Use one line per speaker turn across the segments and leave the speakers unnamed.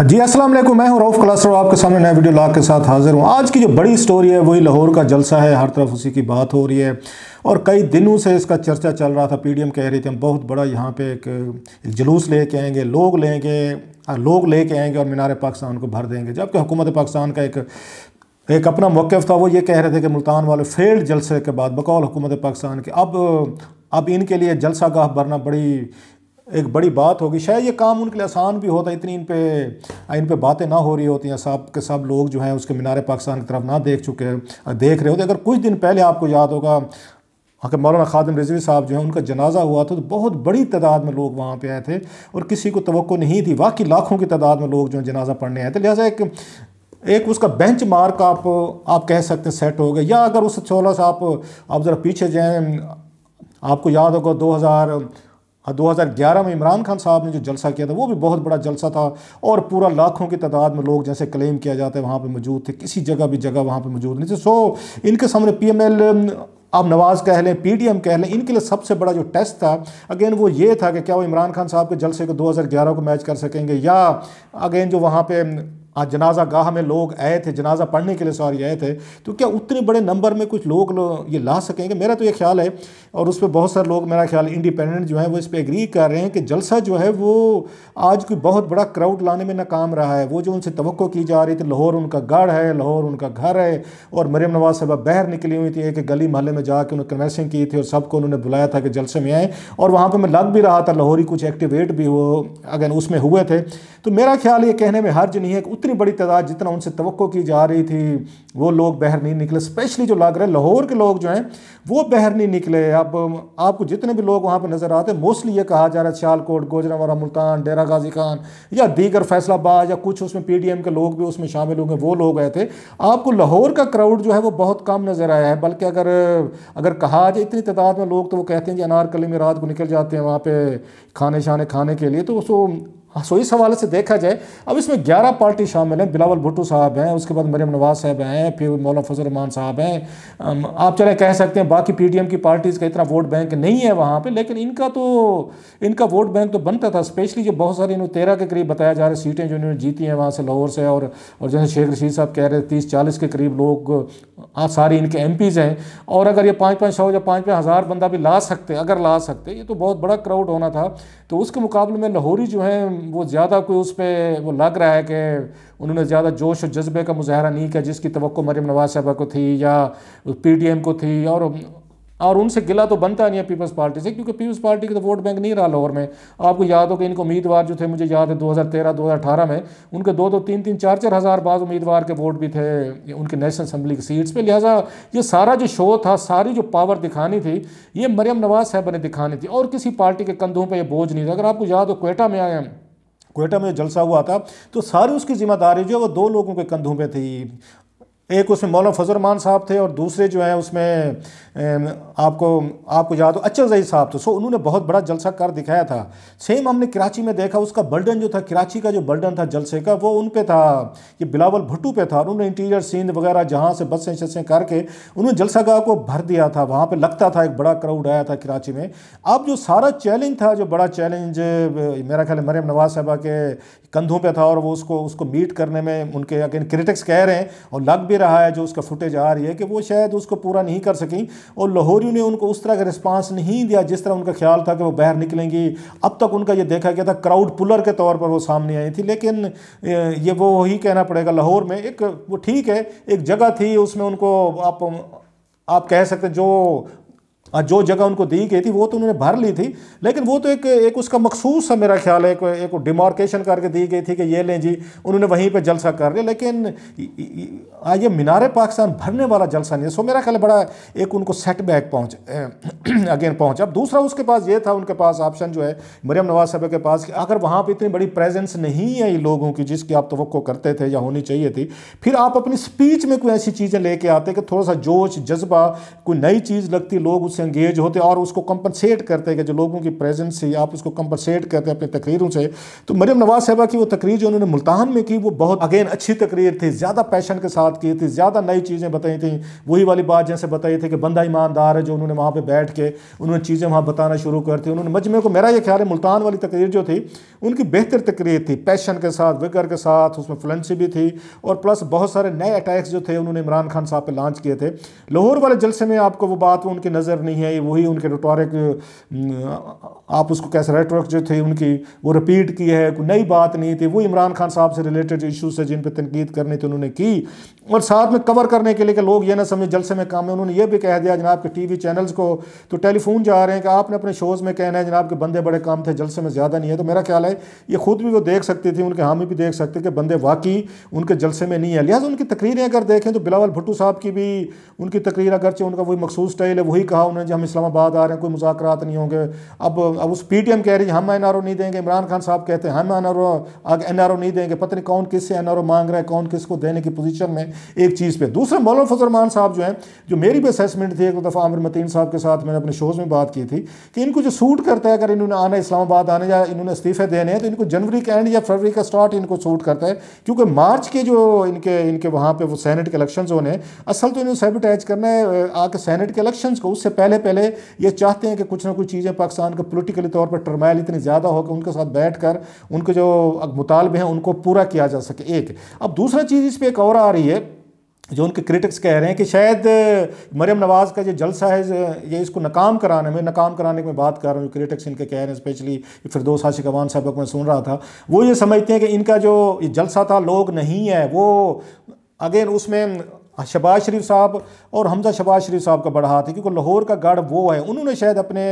जी अस्सलाम वालेकुम मैं हूं रऊफ क्लासर आपके सामने नया वीडियो ला के साथ हाजिर हूं आज की जो बड़ी स्टोरी है वही लाहौर का जलसा है हर तरफ उसी की बात हो रही है और कई दिनों से इसका चर्चा चल रहा था पीडीएम कह रही थी हम बहुत बड़ा यहाँ पे एक, एक जुलूस लेके आएंगे लोग लेंगे हाँ, लोग लेके आएंगे और मीनार पाकिस्तान को भर देंगे जबकि हुकूमत पाकिस्तान का एक एक अपना मौक़ था वो ये कह रहे थे कि मुल्तान वाले फेल्ड जलसे के बाद बकौल हुकूमत पाकिस्तान के अब अब इनके लिए जलसा गाह भरना बड़ी एक बड़ी बात होगी शायद ये काम उनके लिए आसान भी होता इतनी इन पे इन पर बातें ना हो रही होती हैं सब के सब लोग जो हैं उसके मीनार पाकिस्तान की तरफ ना देख चुके हैं देख रहे होते अगर कुछ दिन पहले आपको याद होगा अगर मौलाना खादम रिजवी साहब जो हैं उनका जनाजा हुआ था तो बहुत बड़ी तादाद में लोग वहाँ पे आए थे और किसी को तो नहीं थी वाकई लाखों की तादाद में लोग जो है जनाजा पढ़ने आए थे लिहाजा एक एक उसका बेंच मार्क आप आप कह सकते हैं सेट हो गया या अगर उस छोला सा आप आप ज़रा पीछे जाएँ आपको याद होगा दो हज़ार 2011 हाँ, में इमरान खान साहब ने जो जलसा किया था वो भी बहुत बड़ा जलसा था और पूरा लाखों की तादाद में लोग जैसे क्लेम किया जाता है वहाँ पर मौजूद थे किसी जगह भी जगह वहाँ पर मौजूद नहीं थे सो इनके सामने पी आप नवाज़ कह लें एम कह लें इनके लिए सबसे बड़ा जो टेस्ट था अगेन वो ये था कि क्या वो इमरान खान साहब के जलसे को 2011 को मैच कर सकेंगे या अगेन जो वहाँ पे आज जनाजा गाह में लोग आए थे जनाजा पढ़ने के लिए सॉरी आए थे तो क्या उतने बड़े नंबर में कुछ लोग लो, ये ला सकेंगे मेरा तो ये ख्याल है और उस पर बहुत सारे लोग मेरा ख्याल इंडिपेंडेंट जो है वो इस पर एग्री कर रहे हैं कि जलसा जो है वो आज कोई बहुत बड़ा क्राउड लाने में नाकाम रहा है वो जो उनसे तो की जा रही थी लाहौर उनका गढ़ है लाहौर उनका घर है और मरियम नवाज साहबा बहर निकली हुई थी एक गली महल्ले में जाकर उन्होंने कन्वेंसिंग की थी और सबको उन्होंने बुलाया था कि जलसे में आए और वहाँ पर मैं लग भी रहा था लाहौरी कुछ एक्टिवेट भी हो अगर उसमें हुए थे तो मेरा ख्याल ये कहने में हर्ज नहीं है उतनी बड़ी तादाद जितना उनसे तो की जा रही थी वो लोग बाहर नहीं निकले स्पेशली जो लग रहे लाहौर के लोग जो हैं वो बाहर नहीं निकले अब आपको जितने भी लोग वहाँ पर नज़र आते मोस्टली ये कहा जा रहा है सियालकोट गोजरावाला मुल्तान डेरा गाजी खान या दीगर फैसलाबाद या कुछ उसमें पी एम के लोग भी उसमें शामिल होंगे वो लोग आए थे आपको लाहौर का क्राउड जो है वो बहुत कम नज़र आया है बल्कि अगर अगर कहा जाए इतनी तादाद में लोग तो वो कहते हैं कि अनारकली में रात को निकल जाते हैं वहाँ पर खाने शाने खाने के लिए तो उसको हाँ, सो इस हवाले से देखा जाए अब इसमें ग्यारह पार्टी शामिल हैं बिलावल भुट्टो साहब हैं उसके बाद मरियम नवाज साहब हैं फिर मौलाना फजल रमान साहब हैं आप चले कह सकते हैं बाकी पी की पार्टीज़ का इतना वोट बैंक नहीं है वहाँ पर लेकिन इनका तो इनका वोट बैंक तो बनता था स्पेशली जो बहुत सारी इन्होंने तेरह के करीब बताया जा रहा है सीटें जो इन्होंने जीती हैं वहाँ से लाहौर से और और जैसे शेख रशीद साहब कह रहे हैं तीस चालीस के करीब लोग सारे इनके एम हैं और अगर ये पाँच पाँच सौ या पाँच पाँच हज़ार बंदा भी ला सकते अगर ला सकते ये तो बहुत बड़ा क्राउड होना था तो उसके मुकाबले में लाहौरी जो हैं वो ज़्यादा कोई उस पर वो लग रहा है कि उन्होंने ज़्यादा जोश और जज्बे का मुजाहरा नहीं किया जिसकी तो मरीम नवाज साहबा को थी या पी डी एम को थी और और उनसे गिला तो बनता नहीं है पीपल्स पार्टी से क्योंकि पीपल्स पार्टी का तो वोट बैंक नहीं रहा लाहौर में आपको याद हो कि इनके उम्मीदवार जो थे मुझे याद है 2013 2018 में उनके दो दो तीन तीन चार चार हज़ार बाद उम्मीदवार के वोट भी थे उनके नेशनल असम्बली की सीट्स पे लिहाजा ये सारा जो शो था सारी जो पावर दिखानी थी ये मरियम नवाज साहबा ने दिखानी थी और किसी पार्टी के कंधों पर यह बोझ नहीं था अगर आपको याद हो कोयटा में आए कोयटा में जलसा हुआ था तो सारी उसकी जिम्मेदारी जो है वो दो लोगों के कंधों में थी एक उसमें मौलाना फजलरमान साहब थे और दूसरे जो हैं उसमें आपको आपको याद हो अचल जई साहब थे सो उन्होंने बहुत बड़ा जलसा कर दिखाया था सेम हमने कराची में देखा उसका बर्डन जो था कराची का जो बर्डन था जलसे का वो उन पर था ये बिलावल भुट्टू पे था उन्होंने इंटीरियर सिंध वगैरह जहाँ से बसें शसें करके उन्होंने जलसागाह को भर दिया था वहाँ पर लगता था एक बड़ा क्राउड आया था कराची में अब जो सारा चैलेंज था जो बड़ा चैलेंज मेरा ख्याल मरियम नवाज साहबा के कंधों पर था और वो उसको उसको मीट करने में उनके अगेन क्रिटिक्स कह रहे हैं और लग भी रहा है जो उसका फुटेज आ रही है कि वो शायद उसको पूरा नहीं कर सकें और लाहौरियों ने उनको उस तरह का रिस्पांस नहीं दिया जिस तरह उनका ख्याल था कि वो बाहर निकलेंगी अब तक उनका ये देखा गया था क्राउड पुलर के तौर पर वो सामने आई थी लेकिन ये वो ही कहना पड़ेगा लाहौर में एक वो ठीक है एक जगह थी उसमें उनको आप आप कह सकते जो जो जगह उनको दी गई थी वो तो उन्होंने भर ली थी लेकिन वो तो एक एक उसका मखसूस है मेरा ख्याल है एक डिमार्केशन करके दी गई थी कि ये लें जी उन्होंने वहीं पर जलसा कर लिया लेकिन ये मीनार पाकिस्तान भरने वाला जलसा नहीं है सो मेरा ख्याल बड़ा एक उनको सेटबैक पहुँच अगेन पहुँच अब दूसरा उसके पास ये था उनके पास ऑप्शन जो है मरियम नवाज साहब के पास कि अगर वहाँ पर इतनी बड़ी प्रेजेंस नहीं है लोगों की जिसकी आप तो करते थे या होनी चाहिए थी फिर आप अपनी स्पीच में कोई ऐसी चीज़ें लेके आते कि थोड़ा सा जोश जज्बा कोई नई चीज़ लगती लोग उससे इंगेज होते और उसको कंपनसेट करते कि जो लोगों की प्रेजेंस से आप उसको कंपनसेट करते अपनी तकरीरों से तो मरियम नवाज साहबा की वो तकरीर जो उन्होंने मुल्तान में की वो बहुत अगेन अच्छी तकरीर थी ज़्यादा पैशन के साथ की थी ज़्यादा नई चीज़ें बताई थी वही वाली बात जैसे बताई थी कि बंदा ईमानदार है जो उन्होंने वहाँ पर बैठ के उन्होंने चीज़ें वहाँ बताना शुरू कर थी उन्होंने मजमे को मेरा ये ख्याल है मुल्तान वाली तकरीर जो थी उनकी बेहतर तकरीर थी पैशन के साथ विगर के साथ उसमें फ्लुएंसी भी थी और प्लस बहुत सारे नए अटैक्स जो थे उन्होंने इमरान खान साहब पर लॉन्च किए थे लाहौर वाले जलसे में आपको वो बात उनकी नज़र नहीं करनी है वही उनके रटोरिक आप उसको कैसे रेटवर्क जो थे उनकी वो रिपीट की है कोई नई बात नहीं थी वो इमरान खान साहब से रिलेटेड इशूज़ है जिन पर तनकीद करनी थी उन्होंने की और साथ में कवर करने के लिए कि लोग ये ना समझे जलसे में काम है उन्होंने ये भी कह दिया जनाब के टी वी चैनल्स को तो टेलीफोन जा रहे हैं कि आपने अपने शोज़ में कहना है जनाब के बंदे बड़े काम थे जलसे में ज़्यादा नहीं है तो मेरा ख्याल है ये खुद भी वो देख सकती थी उनके हामी भी देख सकते कि बंदे वाकई उनके जलसे में नहीं है लिहाजा उनकी तकरीरें अगर देखें तो बिलावल भुट्टू साहब की भी उनकी तकरीर अगरचे उनका वही मखसूस स्टाइल है वही कहा उन्होंने हैं जी हम इस्लामाबाद आ रहे हैं कोई मुजात नहीं होंगे अब अब उस पी टी एम कह रही है हम एन आर ओ नहीं देंगे इमरान खान साहब कहते हैं हम एन आर ओ आगे एन आर ओ नहीं देंगे पता नहीं कौन किस से एन आर ओ मांग रहे हैं कौन किस को देने की पोजिशन में एक चीज़ पर दूसरे मौलाना फजलमान साहब जो हैं जो मेरी भी असेसमेंट थी एक दफ़ा आमिर मतीन साहब के साथ मैंने अपने शोज़ में बात की थी कि इनको जो सूट करता है अगर इन्होंने आना इस्लामाबाद आने या इन्होंने इस्तीफे देने हैं तो इनको जनवरी का एंड या फरवरी का स्टार्ट इनको सूट करता है क्योंकि मार्च के जो इनके इनके वहाँ पर वो सैनट के इलेक्शन होने असल तो इन्होंने सेब अटैच करना है आके सैनट के इलेक्शन को उससे पहले पहले पहले ये चाहते हैं कि कुछ ना कुछ चीज़ें पाकिस्तान के पोलिटिकली तौर पर टर्माइल इतनी ज़्यादा हो कि उनके साथ बैठ कर उनके जो मुतालबे हैं उनको पूरा किया जा सके एक अब दूसरा चीज़ इस पर एक और आ रही है जो उनके क्रिटिक्स कह रहे हैं कि शायद मरियम नवाज़ का जो जलसा है ये इसको नाकाम कराने में नाकाम कराने में बात कर रहा हूँ क्रिटिक्स इनके कह रहे हैं स्पेशली दो हाशिक अवान साहब को मैं सुन रहा था वो ये समझते हैं कि इनका जो जलसा था लोग नहीं है वो अगेन उसमें शबाज शरीफ साहब और हमजा शबाज शरीफ साहब का बड़ा हाथ है क्योंकि लाहौर का गार्ड वो है उन्होंने शायद अपने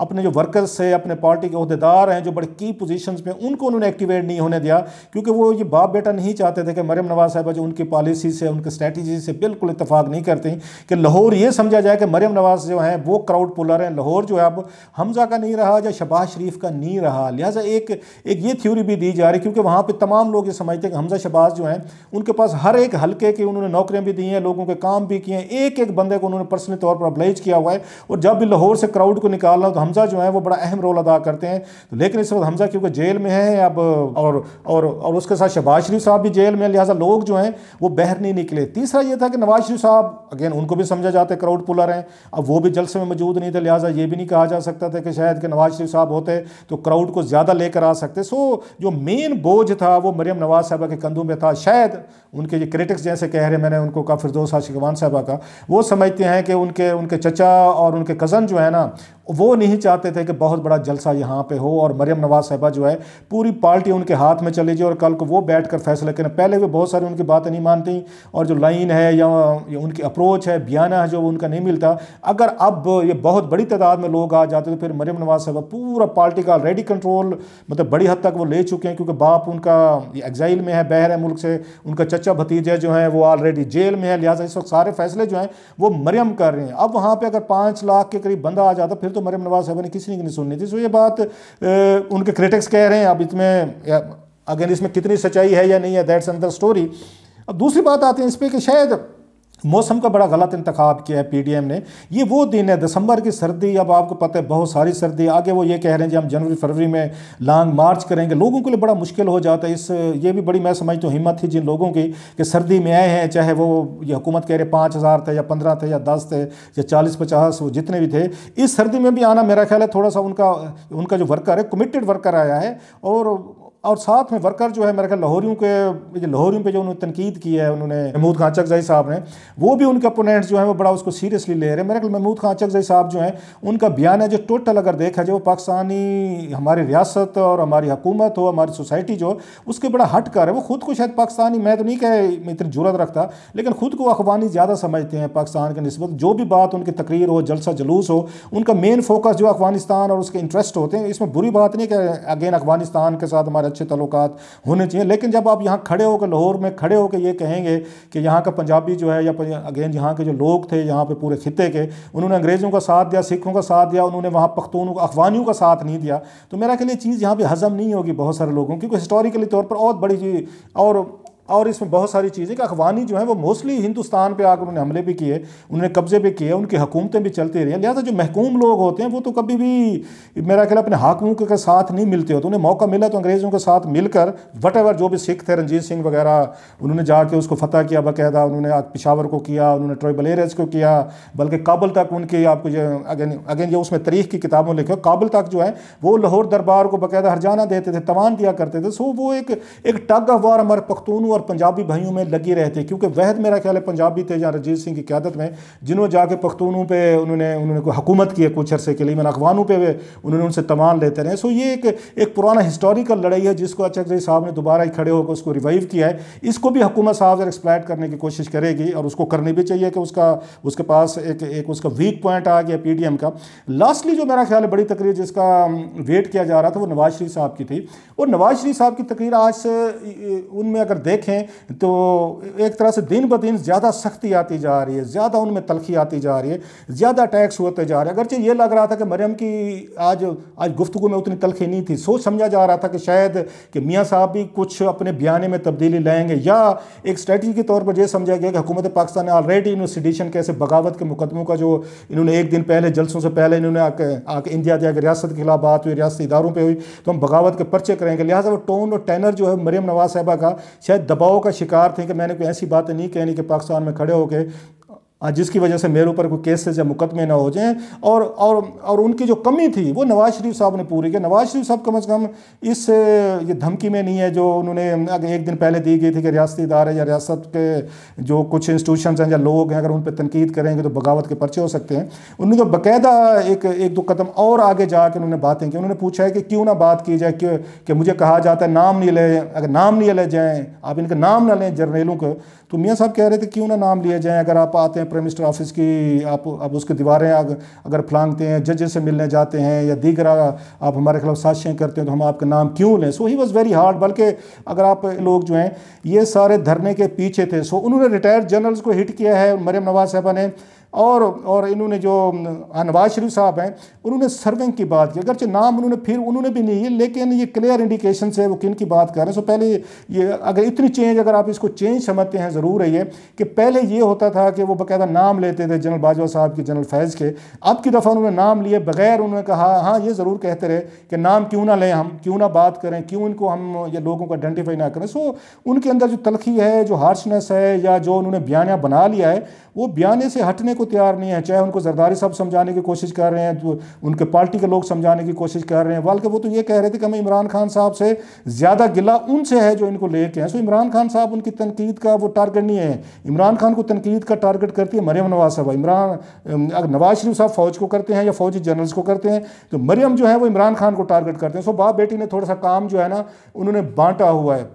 अपने जो वर्कर्स है अपने पार्टी के अहदेदार हैं जो बड़े की पोजीशन में उनको उन्होंने एक्टिवेट नहीं होने दिया क्योंकि वो ये बाप बेटा नहीं चाहते थे कि मरियम नवाज साहबा जो उनकी पॉलिसी से उनके स्ट्रैटेजी से बिल्कुल इतफाक नहीं करते कि लाहौर ये समझा जाए कि मरियम नवाज जो हैं वो क्राउड पुलर हैं लाहौर जो है अब हमजा का नहीं रहा या शबाज शरीफ का नहीं रहा लिहाजा एक एक ये थ्योरी भी दी जा रही क्योंकि वहाँ पर तमाम लोग ये समझते हैं कि हमजा शबाज जो हैं उनके पास हर एक हल्के की उन्होंने नौकरियाँ भी दी किए हैं लोगों के काम भी किए हैं एक एक बंदे को उन्होंने पर्सनली तौर पर अपलाइज किया हुआ है और जब भी लाहौर से क्राउड को निकालना हो तो हमजा जो है वो बड़ा अहम रोल अदा करते हैं तो लेकिन इस वक्त हमजा क्योंकि जेल में है अब और और और उसके साथ शहबाज शरीफ साहब भी जेल में लिहाजा लोग जो हैं वो बहर नहीं निकले तीसरा ये था कि नवाज शरीफ साहब अगेन उनको भी समझा जाता है क्राउड पुलर हैं अब वो भी जलसे में मौजूद नहीं थे लिहाजा ये भी नहीं कहा जा सकता था कि शायद के नवाज शरीफ साहब होते तो क्राउड को ज़्यादा लेकर आ सकते सो जो मेन बोझ था वो मरियम नवाज साहबा के कंधों में था शायद उनके ये क्रिटिक्स जैसे कह रहे मैंने उनको का फिरदोस शिकवान साहबा का वो समझते हैं कि उनके उनके चचा और उनके कज़न जो है ना वो नहीं चाहते थे कि बहुत बड़ा जलसा यहाँ पे हो और मरियम नवाज साहबा जो है पूरी पार्टी उनके हाथ में चली जाए और कल को वो बैठ कर फैसला करें पहले वे बहुत सारी उनकी बातें नहीं मानती और जो लाइन है या, या उनकी अप्रोच है बयाना है जो उनका नहीं मिलता अगर अब ये बहुत बड़ी तादाद में लोग आ जाते तो फिर मरियम नवाज साहबा पूरा पार्टी का ऑलरेडी कंट्रोल मतलब बड़ी हद तक वो ले चुके हैं क्योंकि बाप उनका एग्जाइल में है बहर है मुल्क से उनका चचा भतीजे जो हैं वो ऑलरेडी जेल में है लिहाजा इस वक्त सारे फैसले जो हैं वो मरियम कर रहे हैं अब वहाँ पर अगर पाँच लाख के करीब बंदा आ जाता फिर तो मरियम नवाज साहब ने किसी ने नहीं सुननी थी सो ये बात उनके क्रिटिक्स कह रहे हैं अब इसमें अगेन इसमें कितनी सच्चाई है या नहीं है दैट्स अंदर स्टोरी अब दूसरी बात आती है इस पर कि शायद मौसम का बड़ा गलत इंतखा किया है पीडीएम ने ये वो दिन है दिसंबर की सर्दी अब आपको पता है बहुत सारी सर्दी आगे वो ये कह रहे हैं जी हम जनवरी फरवरी में लॉन्ग मार्च करेंगे लोगों के लिए बड़ा मुश्किल हो जाता है इस ये भी बड़ी मैं समझती तो हूँ हिम्मत थी जिन लोगों की कि सर्दी में आए हैं चाहे वो ये हुकूमत कह रहे पाँच हज़ार थे या पंद्रह थे या दस थे या चालीस पचास वो जितने भी थे इस सर्दी में भी आना मेरा ख्याल है थोड़ा सा उनका उनका जो वर्कर है कमिटेड वर्कर आया है और और साथ में वर्कर जो है मेरे ख्याल लाहौरियों के लाहौरियों पे जो उन्होंने तनकीद की है उन्होंने महमूद खान चकजई साहब ने वो भी उनके अपोनेंट्स जो है वो बड़ा उसको सीरियसली ले रहे हैं मेरे ख्याल महमूद खान चकजई साहब जो हैं उनका बयान है जो टोटल अगर देखा जाए वो पाकिस्तानी हमारी रियासत और हमारी हुकूमत हो हमारी सोसाइटी जो उसके बड़ा हट कर है वो खुद को शायद पाकिस्तानी मैं तो नहीं कह मैं इतनी जरूरत रखता लेकिन खुद को अखबानी ज़्यादा समझते हैं पाकिस्तान के नस्बत जो भी बात उनकी तकरीर हो जलसा जलूस हो उनका मेन फोकस जो अफगानिस्तान और उसके इंटरेस्ट होते हैं इसमें बुरी बात नहीं कि अगेन अफगानिस्तान के साथ हमारे अच्छे तल्लुक होने चाहिए लेकिन जब आप यहाँ खड़े होकर लाहौर में खड़े होकर ये कहेंगे कि यहाँ का पंजाबी जो है या अगेन यहाँ के जो लोग थे यहाँ पर पूरे खत्े के उन्होंने अंग्रेज़ों का साथ दिया सिखों का साथ दिया उन्होंने वहाँ पख्तून अफवानियों का साथ नहीं दिया तो मेरा के लिए चीज़ यहाँ पर हज़म नहीं होगी बहुत सारे लोगों क्योंकि हिस्टोरिकली तौर पर बहुत बड़ी चीज़ और और इसमें बहुत सारी चीज़ें कि अखवानी जो है वो मोस्टली हिंदुस्तान पर आकर उन्होंने हमले भी किए उन्होंने कब्ज़े भी किए उनकी हुकूमतें भी चलती रही लिहाजा जो महकूम लोग होते हैं वो तो कभी भी मेरा ख्याल अपने हाकमों के साथ नहीं मिलते होते उन्हें मौका मिला तो अंग्रेज़ों के साथ मिलकर वट जो भी सिख थे रंजीत सिंह वगैरह उन्होंने जाके उसको फतह किया बाकायदा उन्होंने पिशावर को किया उन्होंने ट्राइबल एरियाज़ को किया बल्कि काबुल तक उनके आपको अगेन अगेन ये उसमें तरीक़ की किताबों लिखे काबुल तक जो है वो लाहौर दरबार को बाकायदा हरजाना देते थे तवान दिया करते थे सो वो एक एक टग अखबार हमारे पख्तून और और पंजाबी भाइयों में लगे रहे थे क्योंकि वहद मेरा ख्याल है पंजाबी थे जहाँ रजीत सिंह की क्यादत में जिन्होंने जाके पख्तूनों पर उन्होंने उन्होंने कोई हुकूमत की है कुछ अरसे के लिए मैंने अफगानों पर उन्होंने उनसे तमान लेते रहे सो ये एक एक पुराना हिस्टोरिकल लड़ाई है जिसको अच्छा साहब ने दोबारा ही खड़े होकर उसको रिवाइव किया है इसको भी हुकूमत साहब एक्सप्लाइट करने की कोशिश करेगी और उसको करनी भी चाहिए कि उसका उसके पास एक एक उसका वीक पॉइंट आ गया पी का लास्टली जो मेरा ख्याल है बड़ी तकरीर जिसका वेट किया जा रहा था वो नवाज शरीफ साहब की थी और नवाज शरीफ साहब की तकरीर आज उनमें अगर देखें देखें तो एक तरह से दिन ब दिन ज़्यादा सख्ती आती जा रही है ज़्यादा उनमें तलखी आती जा रही है ज़्यादा टैक्स होते जा रहे हैं अगरचे ये लग रहा था कि मरियम की आज आज गुफ्तु में उतनी तलखी नहीं थी सोच समझा जा रहा था कि शायद कि मियाँ साहब भी कुछ अपने बयाने में तब्दीली लाएंगे या एक स्ट्रेटी के तौर पर यह समझा गया कि हुकूमत पाकिस्तान ने ऑलरेडी इन सिडिशन कैसे बगावत के मुकदमों का जो इन्होंने एक दिन पहले जलसों से पहले इन्होंने आके इंडिया दिया कि रियासत के खिलाफ बात हुई रियासी इदारों पर हुई तो हम बगावत के पर्चे करेंगे लिहाजा वो टोन और टैनर जो है मरियम नवाज साहबा का शायद दबाव का शिकार थे कि मैंने कोई ऐसी बातें नहीं कहनी कि पाकिस्तान में खड़े होकर जिसकी वजह से मेरे ऊपर कोई केसेस या मुकदमे ना हो जाएं और और और उनकी जो कमी थी वो नवाज शरीफ साहब ने पूरी की नवाज शरीफ साहब कम अज़ कम इस ये धमकी में नहीं है जो उन्होंने एक दिन पहले दी गई थी कि रियासती इदारे या रियासत के जो कुछ इंस्टीट्यूशन हैं या लोग हैं अगर उन पर तनकीद करेंगे तो बगावत के पर्चे हो सकते हैं उन्होंने तो बाकायदा एक एक दो कदम और आगे जा कर उन्होंने बातें की उन्होंने पूछा है कि क्यों ना बात की जाए कि, कि मुझे कहा जाता है नाम नहीं ले अगर नाम नहीं ले जाएँ आप इनका नाम ना लें जर्नेलों को तो मियाँ साहब कह रहे थे क्यों ना नाम लिए जाएँ अगर आप आते हैं प्राइम मिनिस्टर ऑफिस की आप आप उसकी दीवारें अगर, अगर फलांगते हैं जजे से मिलने जाते हैं या दीगर आप हमारे खिलाफ साजिशें करते हैं तो हम आपका नाम क्यों लें so he was very hard बल्कि अगर आप लोग जो हैं ये सारे धरने के पीछे थे सो उन्होंने रिटायर्ड जनरल्स को हिट किया है मरियम नवाज साहबा ने और और इन्होंने जो अनवाज शरीफ साहब हैं उन्होंने सर्विंग की बात की अगरचे नाम उन्होंने फिर उन्होंने भी नहीं लेकिन ये क्लियर इंडिकेशन से वो किन की बात कर रहे हैं सो पहले ये अगर इतनी चेंज अगर आप इसको चेंज समझते हैं ज़रूर है ये कि पहले ये होता था कि वो बाकायदा नाम लेते थे जनरल बाजवा साहब के जनरल फैज़ के अब की दफ़ा उन्होंने नाम लिए बगैर उन्होंने कहा हाँ ये ज़रूर कहते रहे कि नाम क्यों ना लें हम क्यों ना बात करें क्यों इनको हम ये लोगों को आइडेंटिफाई ना करें सो उनके अंदर जो तलखी है जो हार्शनेस है या जो उन्होंने बयानिया बना लिया है वो बयाने से हटने को तैयार नहीं है चाहे उनको जरदारी साहब समझाने की कोशिश कर रहे हैं तो उनके पार्टी के लोग समझाने की कोशिश कर रहे हैं बल्कि वो तो ये कह रहे थे कि हमें इमरान खान साहब से ज़्यादा गिला उनसे है जो इनको लेके हैं सो इमरान खान साहब उनकी तनकीद का वो टारगेट नहीं है इमरान खान को तनकीद का टारगेट करती है मरियम नवाज साहब इमरान अगर नवाज शरीफ साहब फ़ौज को करते हैं या फौजी जनरल्स को करते हैं तो मरियम जो है वो इमरान खान को टारगेट करते हैं सो बाप बेटी ने थोड़ा सा काम जो है ना उन्होंने बांटा हुआ है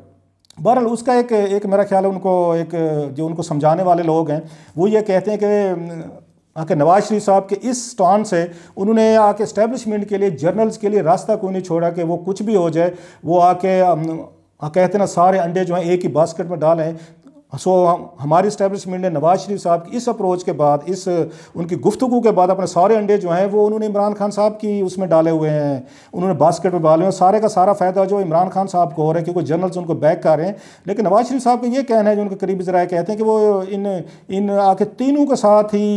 बहरहाल उसका एक एक मेरा ख्याल है उनको एक जो उनको समझाने वाले लोग हैं वो ये कहते हैं कि आके नवाज शरीफ साहब के इस स्टॉन से उन्होंने आके इस्टेब्लिशमेंट के लिए जर्नल्स के लिए रास्ता क्यों नहीं छोड़ा कि वो कुछ भी हो जाए वो आके कहते ना सारे अंडे जो हैं एक ही बास्केट में डालें सो so, हमारी इस्टेबलिशमेंट ने नवाज शरीफ साहब की इस अप्रोच के बाद इस उनकी गुफ्तु के बाद अपने सारे अंडे जो हैं वो उन्होंने इमरान खान साहब की उसमें डाले हुए हैं उन्होंने बास्केट में डाले हुए हैं सारे का सारा फ़ायदा जो इमरान खान साहब को हो रहा है क्योंकि जनरल्स उनको बैक कर रहे हैं लेकिन नवाज शरीफ साहब का ये कहना है जो उनके करीबी जराए कहते हैं कि वो इन इन आखिर तीनों के साथ ही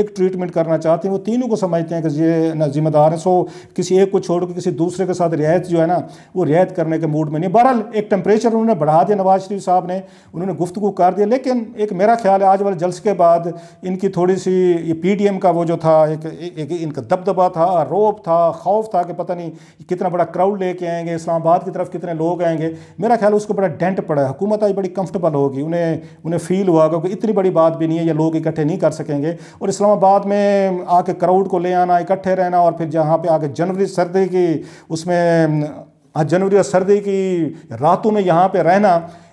एक ट्रीटमेंट करना चाहते हैं वो तीनों को समझते हैं कि ये ना जिम्मेदार हैं सो किसी एक को छोड़ के किसी दूसरे के साथ रियायत जो है ना वो रियायत करने के मूड में नहीं बहरहाल एक टेम्परेचर उन्होंने बढ़ा दिया नवाज शरीफ साहब ने उन्होंने गुफ्तु कर दिया लेकिन एक मेरा ख्याल है आज वाले जल्स के बाद इनकी थोड़ी सी ये पी का वो जो था एक, एक इनका दबदबा था आरोप था खौफ था कि पता नहीं कितना बड़ा क्राउड लेके आएंगे इस्लामाबाद की तरफ कितने लोग आएंगे मेरा ख्याल उसको बड़ा डेंट पड़ा है हुकूमत आज बड़ी कंफर्टेबल होगी उन्हें उन्हें फील हुआ क्योंकि इतनी बड़ी बात भी नहीं है ये लोग इकट्ठे नहीं कर सकेंगे और इस इस्लामाबाद में आके क्राउड को ले आना इकट्ठे रहना और फिर जहाँ पे आके जनवरी सर्दी की उसमें हाँ, जनवरी और सर्दी की रातों में यहाँ पे रहना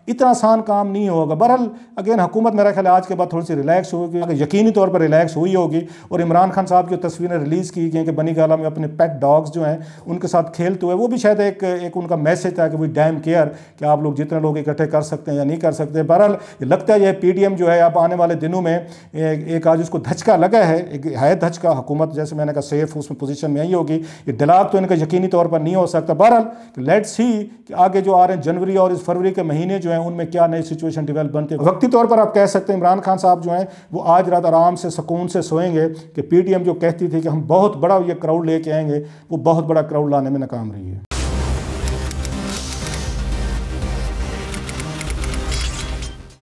इतना आसान काम नहीं होगा बहरहाल अगेन हुकूमत मेरा ख्याल आज के बाद थोड़ी सी रिलैक्स होगी अगर यकीनी तौर पर रिलैक्स हुई होगी और इमरान खान साहब की तस्वीरें रिलीज़ की गई कि बनी गाला में अपने पेट डॉग्स जो हैं उनके साथ खेलते हुए वो भी शायद एक एक उनका मैसेज था कि वी डैम केयर कि आप लोग जितने लोग इकट्ठे कर सकते हैं या नहीं कर सकते बहरहाल लगता है यह पी जो है अब आने वाले दिनों में एक आज उसको धचका लगा है एक है धचका हुकूमत जैसे मैंने कहा सेफ उसमें पोजीशन में आई होगी ये डलाक तो इनका यकीनी तौर पर नहीं हो सकता बहरहाल लेट्स ही कि आगे जो आ रहे हैं जनवरी और इस फरवरी के महीने जो है हैं उनमें क्या नई सिचुएशन डेवलप बनती है वक्ती तौर पर आप कह सकते हैं इमरान खान साहब जो हैं वो आज रात आराम से सुकून से सोएंगे कि पीटीएम जो कहती थी कि हम बहुत बड़ा ये क्राउड लेके आएंगे वो बहुत बड़ा क्राउड लाने में नाकाम रही है